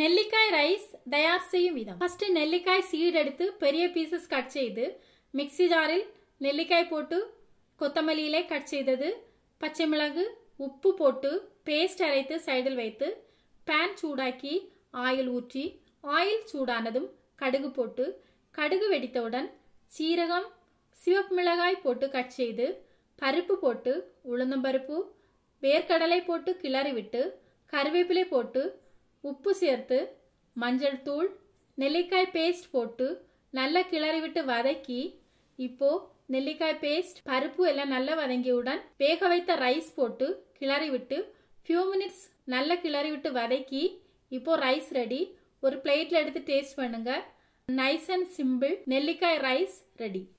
நெல்லிக்காய் ரைஸ் தயார் செய்யும் விதம் ஃபஸ்ட்டு நெல்லிக்காய் சீட் எடுத்து பெரிய பீசஸ் கட் செய்து மிக்சி ஜாரில் நெல்லிக்காய் போட்டு கொத்தமல்லியிலே கட் செய்தது பச்சை மிளகு உப்பு போட்டு பேஸ்ட் அரைத்து சைடில் வைத்து பேன் சூடாக்கி ஆயில் ஊற்றி ஆயில் சூடானதும் கடுகு போட்டு கடுகு வெடித்தவுடன் சீரகம் சிவப்பு மிளகாய் போட்டு கட் செய்து பருப்பு போட்டு உளுந்தம்பருப்பு வேர்க்கடலை போட்டு கிளறி விட்டு கருவேப்பிலை போட்டு உப்பு சேர்த்து மஞ்சள் தூள் நெல்லிக்காய் பேஸ்ட் போட்டு நல்லா கிளறி விட்டு வதக்கி இப்போ நெல்லிக்காய் பேஸ்ட் பருப்பு எல்லாம் நல்லா வதங்கியவுடன் வேக வைத்த ரைஸ் போட்டு கிளறி விட்டு ஃபியூ மினிட்ஸ் நல்லா கிளறி விட்டு வதக்கி இப்போ ரைஸ் ரெடி ஒரு பிளேட்ல எடுத்து டேஸ்ட் பண்ணுங்க நைஸ் அண்ட் சிம்பிள் நெல்லிக்காய் ரைஸ் ரெடி